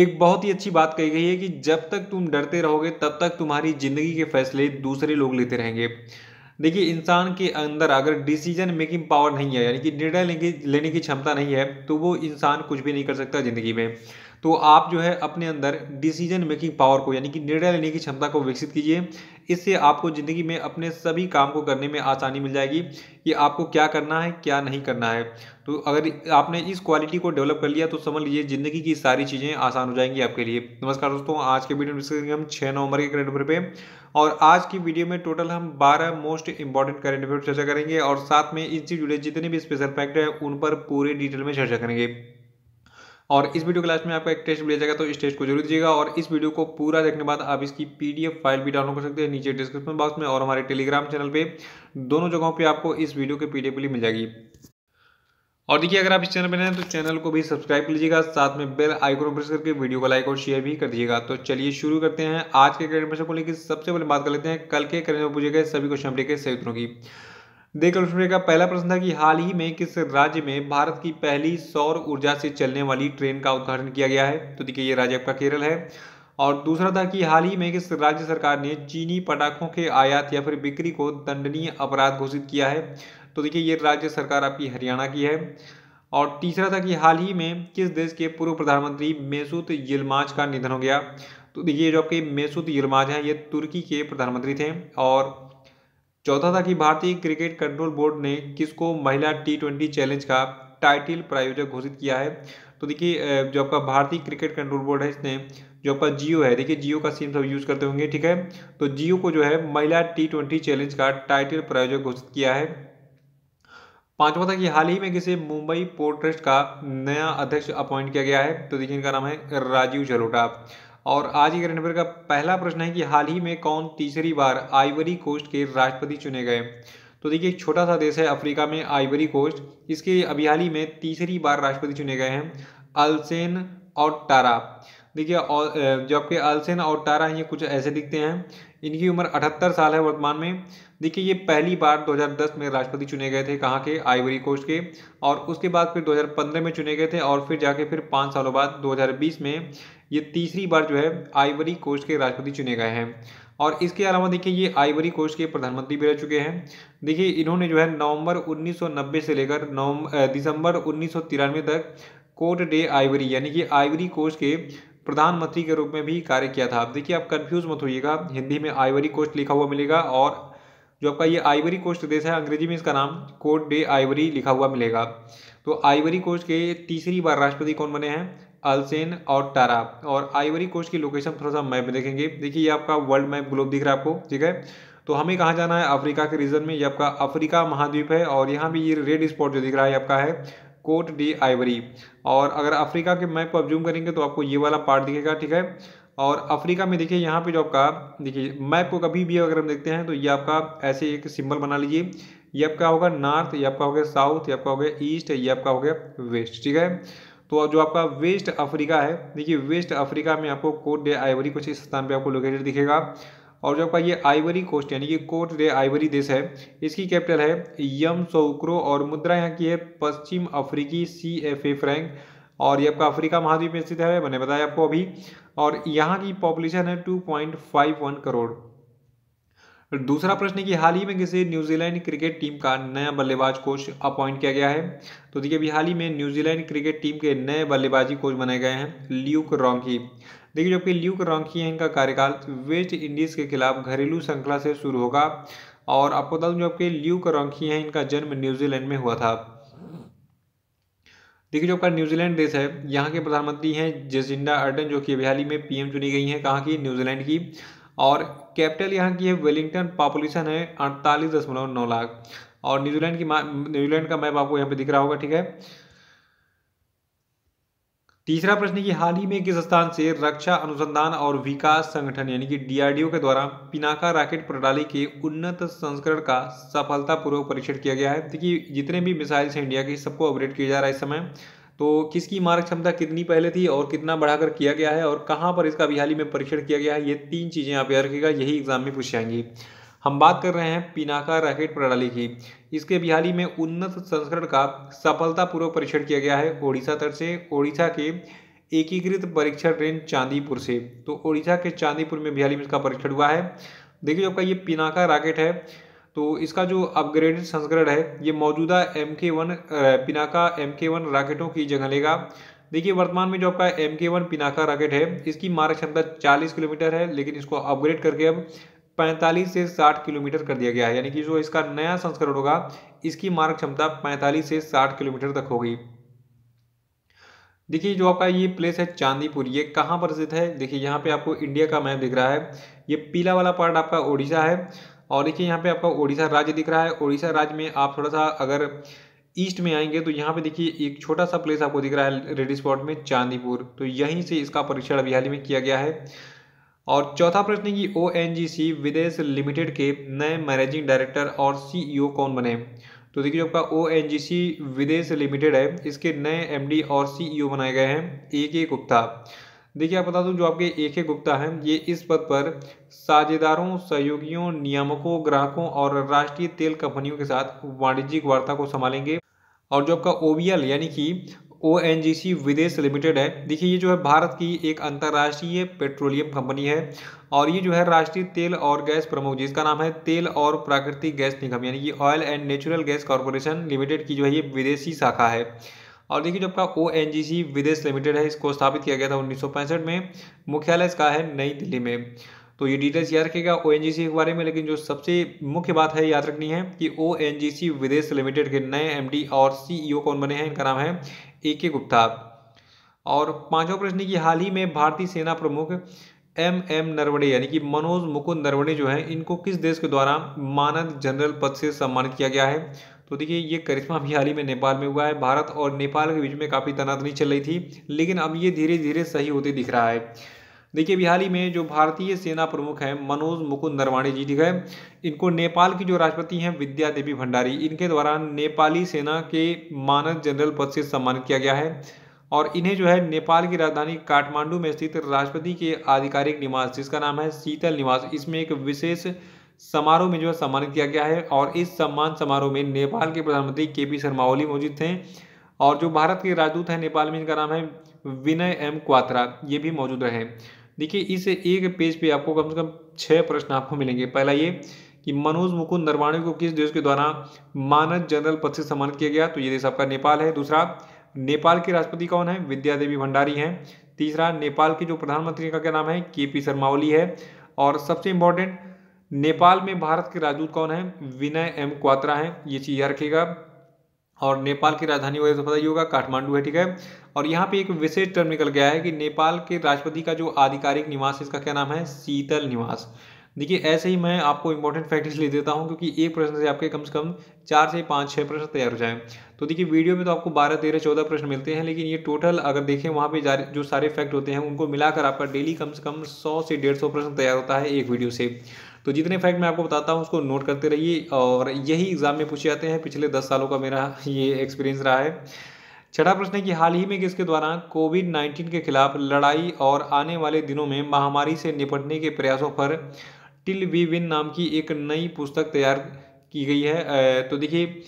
एक बहुत ही अच्छी बात कही गई है कि जब तक तुम डरते रहोगे तब तक तुम्हारी ज़िंदगी के फैसले दूसरे लोग लेते रहेंगे देखिए इंसान के अंदर अगर डिसीजन मेकिंग पावर नहीं है यानी कि निर्णय लेने की क्षमता नहीं है तो वो इंसान कुछ भी नहीं कर सकता ज़िंदगी में तो आप जो है अपने अंदर डिसीजन मेकिंग पावर को यानी कि निर्णय लेने की क्षमता को विकसित कीजिए इससे आपको ज़िंदगी में अपने सभी काम को करने में आसानी मिल जाएगी कि आपको क्या करना है क्या नहीं करना है तो अगर आपने इस क्वालिटी को डेवलप कर लिया तो समझ लीजिए ज़िंदगी की सारी चीज़ें आसान हो जाएंगी आपके लिए नमस्कार दोस्तों आज के वीडियो में डिस्कस करेंगे हम छः नवंबर के करेंट अफेयर पे और आज की वीडियो में टोटल हम बारह मोस्ट इंपॉर्टेंट करेंट अफेयर चर्चा करेंगे और साथ में इनसे जुड़े जितने भी स्पेशल फैक्ट हैं उन पर पूरे डिटेल में चर्चा करेंगे और इस वीडियो क्लास में आपका एक टेस्ट भी जाएगा तो इस टेस्ट को जरूर दीजिएगा और इस वीडियो को पूरा देखने बाद आप इसकी पीडीएफ फाइल भी डाउनलोड कर सकते हैं नीचे डिस्क्रिप्शन बॉक्स में और हमारे टेलीग्राम चैनल पर दोनों जगहों पर आपको इस वीडियो की पीडीएफ भी मिल जाएगी और देखिए अगर आप इस चैनल पर नए हैं तो चैनल को भी सब्सक्राइब कर लीजिएगा साथ में बेल आइकन प्रेस करके वीडियो को लाइक और शेयर भी कर दीजिएगा तो चलिए शुरू करते हैं आज के करेंट क्वेश्चन को लेकर सबसे पहले बात कर लेते हैं कल के करेंट पूछे गए सभी क्वेश्चन अपने के सही उत्तरों की देख लो का पहला प्रश्न था कि हाल ही में किस राज्य में भारत की पहली सौर ऊर्जा से चलने वाली ट्रेन का उद्घाटन किया गया है तो देखिए ये राज्य आपका केरल है और दूसरा था कि हाल ही में किस राज्य सरकार ने चीनी पटाखों के आयात या फिर बिक्री को दंडनीय अपराध घोषित किया है तो देखिए ये राज्य सरकार आपकी हरियाणा की है और तीसरा था कि हाल ही में किस देश के पूर्व प्रधानमंत्री मेसूत यमाज का निधन हो गया तो देखिए जो आपके मेसूत यिलमाज हैं ये तुर्की के प्रधानमंत्री थे और चौथा था कि भारतीय क्रिकेट कंट्रोल बोर्ड ने किसको महिला टी ट्वेंटी चैलेंज का टाइटल प्रायोजक घोषित किया है तो देखिए जो आपका भारतीय क्रिकेट कंट्रोल बोर्ड है इसने जो आपका जियो है देखिए जियो का सिम सब यूज़ करते होंगे ठीक है तो जियो को जो है महिला टी ट्वेंटी चैलेंज का टाइटल प्रायोजक घोषित किया है पांचवा था कि हाल ही में किसे मुंबई पोर्ट ट्रस्ट का नया अध्यक्ष अपॉइंट किया गया है तो देखिए इनका नाम है राजीव जलोटा और आज के नंबर का पहला प्रश्न है कि हाल ही में कौन तीसरी बार आइवरी कोस्ट के राष्ट्रपति चुने गए तो देखिए एक छोटा सा देश है अफ्रीका में आइवरी कोस्ट इसके अभी हाल ही में तीसरी बार राष्ट्रपति चुने गए हैं अलसेन और टारा देखिए जो आपके अलसेन और टारा ये कुछ ऐसे दिखते हैं इनकी उम्र अठहत्तर साल है वर्तमान में देखिए ये पहली बार 2010 में राष्ट्रपति चुने गए थे कहाँ के आइवरी कोस्ट के और उसके बाद फिर 2015 में चुने गए थे और फिर जाके फिर पाँच सालों बाद 2020 में ये तीसरी बार जो है आइवरी कोस्ट के राष्ट्रपति चुने गए हैं और इसके अलावा देखिए ये आइवरी कोस्ट के प्रधानमंत्री भी रह चुके हैं देखिए इन्होंने जो है नवंबर 1990 से लेकर नवंबर दिसंबर उन्नीस तक कोर्ट डे आइवरी यानी कि आइवरी कोस्ट के प्रधानमंत्री के रूप में भी कार्य किया था देखिए आप कन्फ्यूज मत होइएगा हिंदी में आइवरी कोस्ट लिखा हुआ मिलेगा और जो आपका ये आइवरी कोस्ट देश है अंग्रेजी में इसका नाम कोर्ट डे आइवरी लिखा हुआ मिलेगा तो आइवरी कोस्ट के तीसरी बार राष्ट्रपति कौन बने हैं अलसेन और टारा और आइवरी कोस्ट की लोकेशन थोड़ा सा मैप देखेंगे देखिए ये आपका वर्ल्ड मैप ग्लोब दिख रहा है आपको ठीक है तो हमें कहाँ जाना है अफ्रीका के रीजन में ये आपका अफ्रीका महाद्वीप है और यहाँ भी ये रेड स्पॉट जो दिख रहा है आपका है कोट डी आइवरी और अगर अफ्रीका के मैप को आप जूम करेंगे तो आपको ये वाला पार्ट दिखेगा ठीक है और अफ्रीका में देखिए यहाँ पे जो आपका देखिए मैप को कभी भी अगर हम देखते हैं तो ये आपका ऐसे एक सिंबल बना लीजिए ये आपका होगा नॉर्थ ये आपका हो गया साउथ ये आपका हो गया ईस्ट ये आपका हो गया वेस्ट ठीक है तो जो आपका वेस्ट अफ्रीका है देखिए वेस्ट अफ्रीका में आपको कोट डे आइवरी कुछ इस स्थान पर आपको लोकेटेड दिखेगा और जो आपका ये आइवरी कोस्ट यानी कि कोट डे आइवरी देश है इसकी कैपिटल है यम सोक्रो और मुद्रा यहाँ की है पश्चिम अफ्रीकी सी एफ ए फ्रैंक और ये आपका अफ्रीका महाद्वीप में स्थित है मैंने बताया आपको अभी और यहाँ की पॉपुलेशन है वन करोड़ दूसरा प्रश्न है कि हाल ही में किसी न्यूजीलैंड क्रिकेट टीम का नया बल्लेबाज कोच अपॉइंट किया गया है तो देखिए अभी हाल ही में न्यूजीलैंड क्रिकेट टीम के नए बल्लेबाजी कोच बनाए गए हैं ल्यूक रॉन्की देखिए जबकि ल्यूक रॉन्की है इनका कार्यकाल वेस्ट इंडीज़ के खिलाफ घरेलू श्रृंखला से शुरू होगा और आपको बता दूं जबकि ल्यूक रॉन्की है इनका जन्म न्यूजीलैंड में हुआ था देखिए जो आपका न्यूजीलैंड देश है यहाँ के प्रधानमंत्री हैं जेसिंडा अर्डन जो कि अभी हाल ही में पीएम चुनी गई हैं कहाँ की न्यूजीलैंड की और कैपिटल यहाँ की है वेलिंगटन पॉपुलेशन है अड़तालीस दशमलव नौ लाख और न्यूजीलैंड की न्यूजीलैंड का मैप आपको यहाँ पे दिख रहा होगा ठीक है तीसरा प्रश्न कि हाल ही में किस स्थान से रक्षा अनुसंधान और विकास संगठन यानी कि डीआरडीओ के द्वारा पिनाका रॉकेट प्रणाली के उन्नत संस्करण का सफलतापूर्वक परीक्षण किया गया है देखिए जितने भी मिसाइल्स हैं इंडिया के सबको अपडेट किया जा रहा है इस समय तो किसकी मारक क्षमता कितनी पहले थी और कितना बढ़ाकर किया गया है और कहाँ पर इसका बिहाली में परीक्षण किया गया है ये तीन चीज़ें आप याद रखिएगा यही एग्जाम में पूछ जाएंगी हम बात कर रहे हैं पिनाका रैकेट प्रणाली की इसके बिहाली में उन्नत संस्करण का सफलतापूर्वक परीक्षण किया गया है ओडिशा तट से ओडिशा के एकीकृत परीक्षण रेंज चांदीपुर से तो ओडिशा के चांदीपुर में बिहाली में इसका परीक्षण हुआ है देखिए आपका ये पिनाका रैकेट है तो इसका जो अपग्रेडेड संस्करण है ये मौजूदा M K one Pinaka M K one राकेटों की जगह लेगा देखिए वर्तमान में जो आपका M K one Pinaka rocket है इसकी मारक क्षमता 40 किलोमीटर है लेकिन इसको अपग्रेड करके अब 45 से 60 किलोमीटर कर दिया गया है यानी कि जो इसका नया संस्करण होगा इसकी मारक क्षमता पैंतालीस से साठ किलोमीटर तक होगी देखिए जो आपका ये प्लेस है चांदीपुर ये कहाँ पर स्थित है देखिए यहाँ पे आपको इंडिया का मैप दिख रहा है ये पीला वाला पार्ट आपका ओडिशा है और देखिए यहाँ पे आपका ओडिशा राज्य दिख रहा है ओडिशा राज्य में आप थोड़ा सा अगर ईस्ट में आएंगे तो यहाँ पे देखिए एक छोटा सा प्लेस आपको दिख रहा है रेड स्पॉट में चांदीपुर तो यहीं से इसका परीक्षण अभी हाल ही में किया गया है और चौथा प्रश्न है कि ओ विदेश लिमिटेड के नए मैनेजिंग डायरेक्टर और सीईओ e कौन बने तो देखिए जो आपका ओ विदेश लिमिटेड है इसके नए एमडी और सीईओ e बनाए गए हैं ए के गुप्ता देखिए आप बता दूं जो आपके ए के गुप्ता हैं ये इस पद पर साझेदारों सहयोगियों नियामकों ग्राहकों और राष्ट्रीय तेल कंपनियों के साथ वाणिज्यिक वार्ता को संभालेंगे और जो आपका ओ यानी कि ओ विदेश लिमिटेड है देखिए ये जो है भारत की एक अंतर्राष्ट्रीय पेट्रोलियम कंपनी है और ये जो है राष्ट्रीय तेल और गैस प्रमुख जिसका नाम है तेल और प्राकृतिक गैस निगम यानी कि oil and natural gas corporation limited की जो है ये विदेशी शाखा है और देखिए जो आपका ओ विदेश लिमिटेड है इसको स्थापित किया गया था उन्नीस में मुख्यालय इसका है नई दिल्ली में तो ये डिटेल्स याद रखेगा ओ के बारे में लेकिन जो सबसे मुख्य बात है याद रखनी है कि ओ विदेश लिमिटेड के नए डी और सीईओ e कौन बने हैं इनका नाम है ए के गुप्ता और पांचवा प्रश्न की हाल ही में भारतीय सेना प्रमुख एम एम नरवणे यानी कि मनोज मुकुंद नरवणे जो है इनको किस देश के द्वारा मानद जनरल पद से सम्मानित किया गया है तो देखिए ये करिश्मा भी हाल ही में नेपाल में हुआ है भारत और नेपाल के बीच में काफ़ी तनातनी चल रही थी लेकिन अब ये धीरे धीरे सही होते दिख रहा है देखिए अभी हाल ही में जो भारतीय सेना प्रमुख हैं मनोज मुकुंद नरवाणे जी ठीक है इनको नेपाल की जो राष्ट्रपति हैं विद्या देवी भंडारी इनके द्वारा नेपाली सेना के मानद जनरल पद से सम्मानित किया गया है और इन्हें जो है नेपाल की राजधानी काठमांडू में स्थित राष्ट्रपति के आधिकारिक निवास जिसका नाम है शीतल निवास इसमें एक विशेष समारोह में जो है सम्मानित किया गया है और इस सम्मान समारोह में नेपाल के प्रधानमंत्री के पी शर्मा ओली मौजूद थे और जो भारत के राजदूत हैं नेपाल में इनका नाम है विनय एम क्वात्रा ये भी मौजूद रहे देखिए इस एक पेज पे आपको कम से कम छः प्रश्न आपको मिलेंगे पहला ये कि मनोज मुकुंद नरवाणे को किस देश के द्वारा मानद जनरल पद से सम्मानित किया गया तो ये देश आपका नेपाल है दूसरा नेपाल के राष्ट्रपति कौन है विद्या देवी भंडारी हैं तीसरा नेपाल के जो प्रधानमंत्री का क्या नाम है के पी शर्मा ओली है और सबसे इम्पोर्टेंट नेपाल में भारत के राजदूत कौन है विनय एम क्वात्रा है ये चीज़ याद रखेगा और नेपाल की राजधानी वगैरह तो पता ही होगा काठमांडू है ठीक है और यहाँ पे एक विशेष टर्म निकल गया है कि नेपाल के राष्ट्रपति का जो आधिकारिक निवास है इसका क्या नाम है शीतल निवास देखिए ऐसे ही मैं आपको इंपॉर्टेंट फैक्ट इसलिए देता हूँ क्योंकि एक प्रश्न से आपके कम से कम चार से पाँच छः प्रश्न तैयार हो जाए तो देखिए वीडियो में तो आपको बारह तेरह चौदह प्रश्न मिलते हैं लेकिन ये टोटल अगर देखें वहाँ पे जो सारे फैक्ट होते हैं उनको मिलाकर आपका डेली कम से कम सौ से डेढ़ प्रश्न तैयार होता है एक वीडियो से तो जितने फैक्ट मैं आपको बताता हूँ उसको नोट करते रहिए और यही एग्ज़ाम में पूछे जाते हैं पिछले दस सालों का मेरा ये एक्सपीरियंस रहा है छठा प्रश्न है कि हाल ही में किसके द्वारा कोविड 19 के खिलाफ लड़ाई और आने वाले दिनों में महामारी से निपटने के प्रयासों पर टिल वी विन नाम की एक नई पुस्तक तैयार की गई है तो देखिए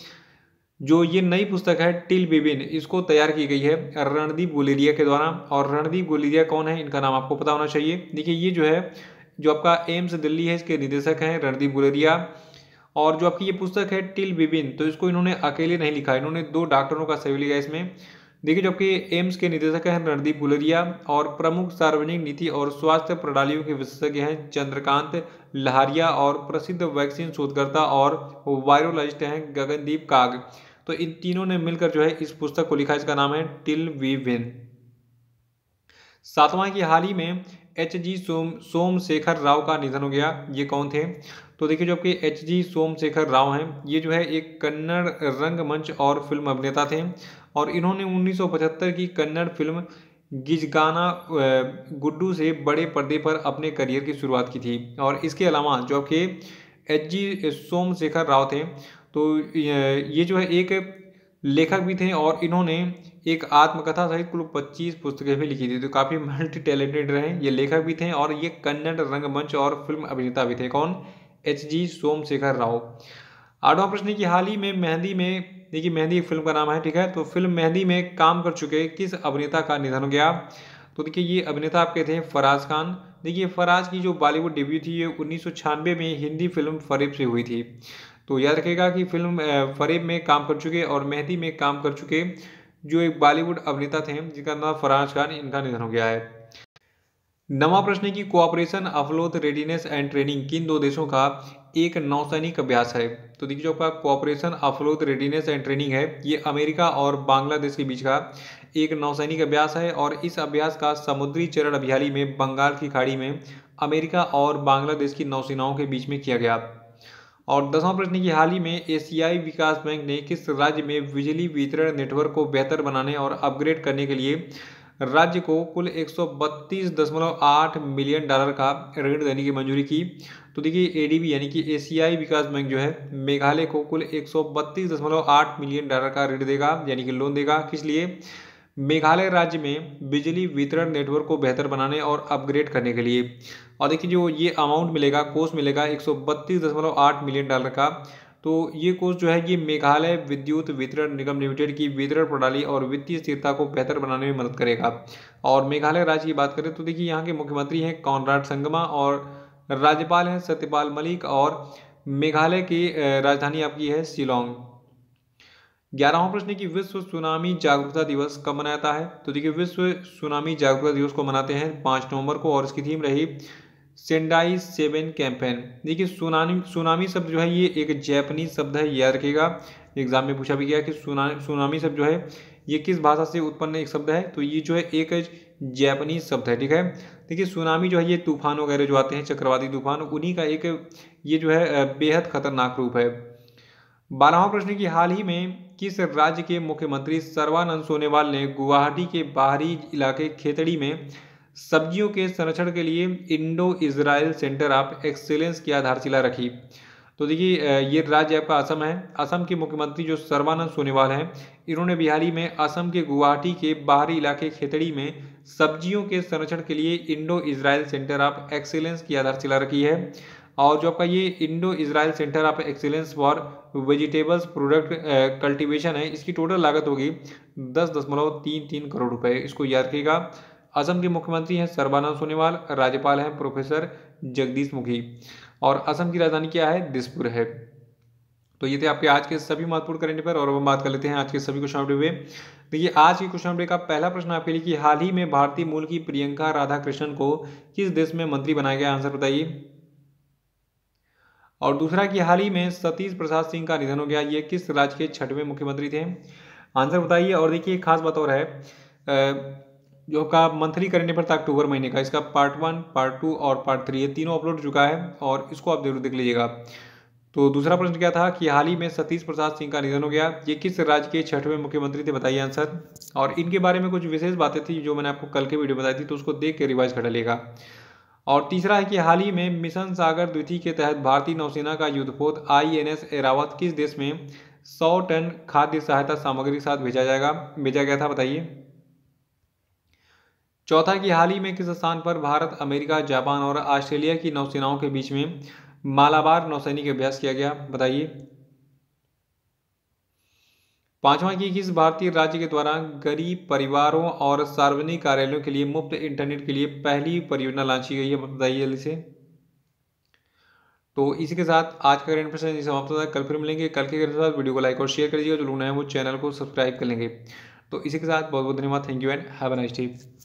जो ये नई पुस्तक है टिल विन इसको तैयार की गई है रणदीप गुलेरिया के द्वारा और रणदीप गुलेरिया कौन है इनका नाम आपको पता होना चाहिए देखिए ये जो है जो आपका एम्स दिल्ली है इसके निदेशक हैं रणदीप गुलेरिया और जो आपकी ये पुस्तक है टिल विबिन तो इसको इन्होंने अकेले नहीं लिखा इन्होंने दो डॉक्टरों का सहयोग लिया इसमें देखिए जो आपके एम्स के निदेशक हैं रणदीप गुलेरिया और प्रमुख सार्वजनिक नीति और स्वास्थ्य प्रणालियों के विशेषज्ञ हैं चंद्रकांत लहारिया और प्रसिद्ध वैक्सीन शोधकर्ता और वायरोलॉजिस्ट हैं गगनदीप काग तो इन तीनों ने मिलकर जो है इस पुस्तक को लिखा इसका नाम है टिल वी विन सातवां की हाल ही में एच जी सोम सोमशेखर राव का निधन हो गया ये कौन थे तो देखिए जो आपके एच जी सोमशेखर राव हैं ये जो है एक कन्नड़ रंगमंच और फिल्म अभिनेता थे और इन्होंने 1975 की कन्नड़ फिल्म गिजगाना गुड्डू से बड़े पर्दे पर अपने करियर की शुरुआत की थी और इसके अलावा जो आपके एच जी सोमशेखर राव थे तो ये जो है एक लेखक भी थे और इन्होंने एक आत्मकथा सहित कुल 25 पुस्तकें भी लिखी थी तो काफ़ी मल्टी टैलेंटेड रहे ये लेखक भी थे और ये कन्नड़ रंगमंच और फिल्म अभिनेता भी थे कौन एच जी सोमशेखर राव आठवां प्रश्न की हाल ही में मेहंदी में देखिए मेहंदी फिल्म का नाम है ठीक है तो फिल्म मेहंदी में काम कर चुके किस अभिनेता का निधन हो गया तो देखिए ये अभिनेता आपके थे फराज खान देखिए फराज की जो बॉलीवुड डेब्यू थी ये उन्नीस में हिंदी फिल्म फरीब से हुई थी तो याद रखेगा कि फिल्म फरीब में काम कर चुके और मेहंदी में काम कर चुके जो एक बॉलीवुड अभिनेता थे जिनका नाम फराज खान इनका निधन हो गया है नवा प्रश्न की cooperation afloat readiness and training किन दो देशों का एक नौसैनिक अभ्यास है तो देखिए जो आपका cooperation afloat readiness and training है ये अमेरिका और बांग्लादेश के बीच का एक नौसैनिक अभ्यास है और इस अभ्यास का समुद्री चरण अभियाली में बंगाल की खाड़ी में अमेरिका और बांग्लादेश की नौसेनाओं के बीच में किया गया और दसवां प्रश्न की हाल ही में एशियाई विकास बैंक ने किस राज्य में बिजली वितरण नेटवर्क को बेहतर बनाने और अपग्रेड करने के लिए राज्य को कुल 132.8 मिलियन डॉलर का ऋण देने की मंजूरी की तो देखिए एडीबी यानी कि एशियाई विकास बैंक जो है मेघालय को कुल 132.8 मिलियन डॉलर का ऋण देगा यानी कि लोन देगा किस लिए मेघालय राज्य में बिजली वितरण नेटवर्क को बेहतर बनाने और अपग्रेड करने के लिए और देखिए जो ये अमाउंट मिलेगा कोर्स मिलेगा एक मिलियन डॉलर का तो ये कोर्स जो है ये मेघालय विद्युत वितरण निगम लिमिटेड की वितरण प्रणाली और वित्तीय स्थिरता को बेहतर बनाने में मदद करेगा और मेघालय राज्य की बात करें तो देखिए यहाँ के मुख्यमंत्री हैं कॉनराड संगमा और राज्यपाल हैं सत्यपाल मलिक और मेघालय की राजधानी आपकी है शिलोंग ग्यारहवा प्रश्न की विश्व सुनामी जागरूकता दिवस कब मनाया जाता है तो देखिए विश्व सुनामी जागरूकता दिवस को मनाते हैं पांच नवंबर को और इसकी थीम रही सेंडाई सेवन कैंपेन देखिए सुनामी सुनामी शब्द जो है ये एक जैपनीज शब्द है याद रखेगा एग्जाम में पूछा भी गया कि सुनामी सुनामी शब्द जो है ये किस भाषा से उत्पन्न एक शब्द है तो ये जो है एक जैपनीज शब्द है ठीक है देखिए सुनामी जो है ये तूफान वगैरह जो आते हैं चक्रवाती तूफान उन्हीं का एक ये जो है बेहद खतरनाक रूप है बारहवा प्रश्न की हाल ही में किस राज्य के मुख्यमंत्री सर्वानंद सोनेवाल ने गुवाहाटी के बाहरी इलाके खेतड़ी में सब्जियों के संरक्षण के लिए Indo Israel centre of excellence की आधारशिला रखी तो देखिए ये राज्य आपका असम है असम के मुख्यमंत्री जो सर्वानंद सोनेवाल हैं इन्होंने बिहार में असम के गुवाहाटी के बाहरी इलाके खेतड़ी में सब्जियों के संरक्षण के लिए Indo Israel centre of excellence की आधारशिला रखी है और जो आपका ये Indo Israel centre of excellence for vegetables product cultivation है इसकी टोटल लागत होगी दस दशमलव तीन तीन करोड़ रुपए इसको याद रखिएगा असम के मुख्यमंत्री हैं सर्बानंद सोनोवाल राज्यपाल हैं प्रोफेसर जगदीश मुखी और असम की राजधानी क्या है दिसपुर है तो ये थे आपके आज के सभी महत्वपूर्ण करेंट पर और अब हम बात कर लेते हैं आज के सभी क्वेश्चन अपडेट हुए देखिए आज के क्वेश्चन अपडेट का पहला प्रश्न आपके लिए कि हाल ही में भारतीय मूल की प्रियंका राधाकृष्णन को किस देश में मंत्री बनाया गया आंसर बताइए और दूसरा कि हाल ही में सतीश प्रसाद सिंह का निधन हो गया ये किस राज्य के छठवें मुख्यमंत्री थे आंसर बताइए और देखिए एक खास बात और है जो का मंथली करने पर था अक्टूबर महीने का इसका पार्ट वन पार्ट टू और पार्ट थ्री ये तीनों अपलोड चुका है और इसको आप जरूर देख लीजिएगा तो दूसरा प्रश्न क्या था कि हाल ही में सतीश प्रसाद सिंह का निधन हो गया ये किस राज्य के छठवें मुख्यमंत्री थे बताइए आंसर और इनके बारे में कुछ विशेष बातें थी जो मैंने आपको कल के वीडियो बताई थी तो उसको देख के रिवाइज कर लेगा और तीसरा है कि हाल ही में मिशन सागर द्वितीय के तहत भारतीय नौसेना का युद्धपोत आई एन एस एरावत किस देश में 100 टन खाद्य सहायता सामग्री के साथ भेजा जाएगा भेजा गया था बताइए चौथा कि हाल ही में किस स्थान पर भारत अमेरिका जापान और ऑस्ट्रेलिया की नौसेनाओं के बीच में मालाबार नौसैनिक अभ्यास किया गया बताइए पांचवा की किस भारतीय राज्य के द्वारा गरीब परिवारों और सार्वजनिक कार्यालयों के लिए मुफ्त इंटरनेट के लिए पहली परियोजना लॉन्च की गई है बताइए जल्दी से तो इसी के साथ आज का करंट प्रश्न समाप्त होता है कल फिर मिलेंगे कल के साथ वीडियो को लाइक और शेयर कर दीजिएगा जो लोग हैं वो चैनल को सब्सक्राइब कर लेंगे तो इसी के साथ बहुत बहुत धन्यवाद thank you and have a nice day